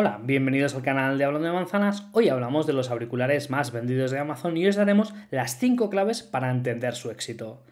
Hola, bienvenidos al canal de Hablando de Manzanas. Hoy hablamos de los auriculares más vendidos de Amazon y os daremos las 5 claves para entender su éxito.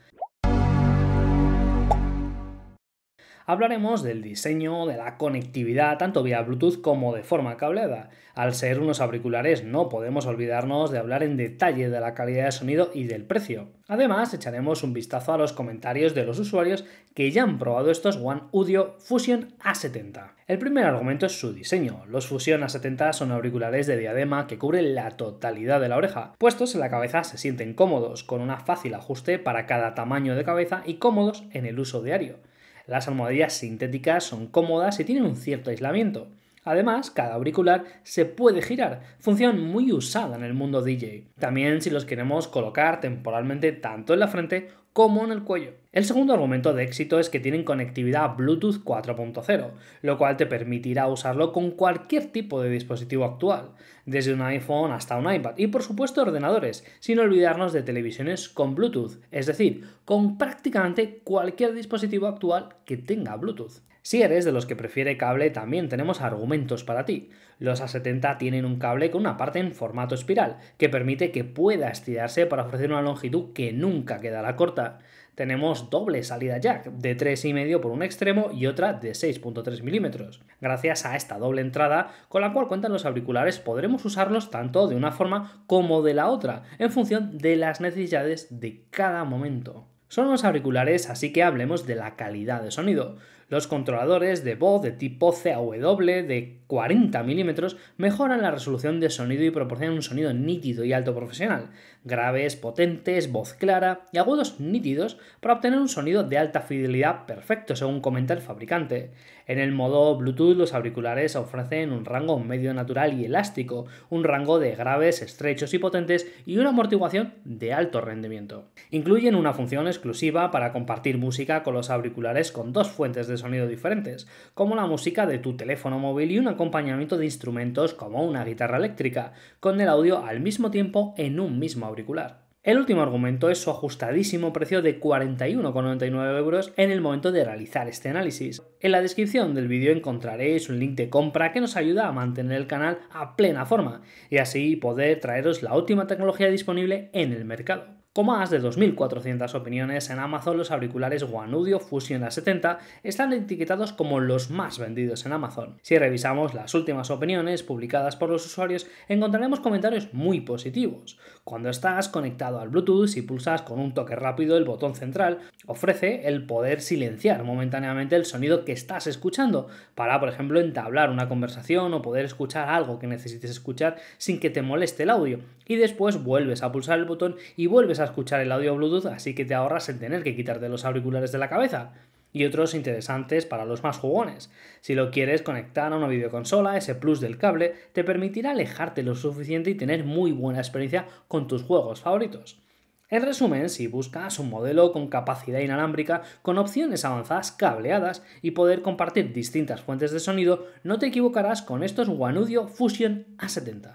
hablaremos del diseño, de la conectividad, tanto vía Bluetooth como de forma cableada. Al ser unos auriculares no podemos olvidarnos de hablar en detalle de la calidad de sonido y del precio. Además, echaremos un vistazo a los comentarios de los usuarios que ya han probado estos One Audio Fusion A70. El primer argumento es su diseño. Los Fusion A70 son auriculares de diadema que cubren la totalidad de la oreja. Puestos en la cabeza se sienten cómodos, con un fácil ajuste para cada tamaño de cabeza y cómodos en el uso diario. Las almohadillas sintéticas son cómodas y tienen un cierto aislamiento. Además, cada auricular se puede girar, función muy usada en el mundo DJ. También si los queremos colocar temporalmente tanto en la frente como en el cuello. El segundo argumento de éxito es que tienen conectividad Bluetooth 4.0, lo cual te permitirá usarlo con cualquier tipo de dispositivo actual, desde un iPhone hasta un iPad y por supuesto ordenadores, sin olvidarnos de televisiones con Bluetooth, es decir, con prácticamente cualquier dispositivo actual que tenga Bluetooth. Si eres de los que prefiere cable, también tenemos argumentos para ti. Los A70 tienen un cable con una parte en formato espiral, que permite que pueda estirarse para ofrecer una longitud que nunca quedará corta. Tenemos doble salida jack, de 3,5 por un extremo y otra de 6.3 milímetros. Gracias a esta doble entrada, con la cual cuentan los auriculares, podremos usarlos tanto de una forma como de la otra, en función de las necesidades de cada momento. Son los auriculares, así que hablemos de la calidad de sonido. Los controladores de voz de tipo CAW de 40 mm mejoran la resolución de sonido y proporcionan un sonido nítido y alto profesional, graves, potentes, voz clara y agudos nítidos para obtener un sonido de alta fidelidad perfecto, según comenta el fabricante. En el modo Bluetooth los auriculares ofrecen un rango medio natural y elástico, un rango de graves, estrechos y potentes y una amortiguación de alto rendimiento. Incluyen una función exclusiva para compartir música con los auriculares con dos fuentes de sonidos sonido diferentes, como la música de tu teléfono móvil y un acompañamiento de instrumentos como una guitarra eléctrica, con el audio al mismo tiempo en un mismo auricular. El último argumento es su ajustadísimo precio de 41,99 euros en el momento de realizar este análisis. En la descripción del vídeo encontraréis un link de compra que nos ayuda a mantener el canal a plena forma y así poder traeros la última tecnología disponible en el mercado. Con más de 2.400 opiniones en Amazon, los auriculares One Fusion A70 están etiquetados como los más vendidos en Amazon. Si revisamos las últimas opiniones publicadas por los usuarios, encontraremos comentarios muy positivos. Cuando estás conectado al Bluetooth y pulsas con un toque rápido el botón central, ofrece el poder silenciar momentáneamente el sonido que estás escuchando, para, por ejemplo, entablar una conversación o poder escuchar algo que necesites escuchar sin que te moleste el audio. Y después vuelves a pulsar el botón y vuelves a escuchar el audio Bluetooth, así que te ahorras el tener que quitarte los auriculares de la cabeza. Y otros interesantes para los más jugones. Si lo quieres conectar a una videoconsola, ese plus del cable te permitirá alejarte lo suficiente y tener muy buena experiencia con tus juegos favoritos. En resumen, si buscas un modelo con capacidad inalámbrica, con opciones avanzadas cableadas y poder compartir distintas fuentes de sonido, no te equivocarás con estos Wanudio Fusion A70.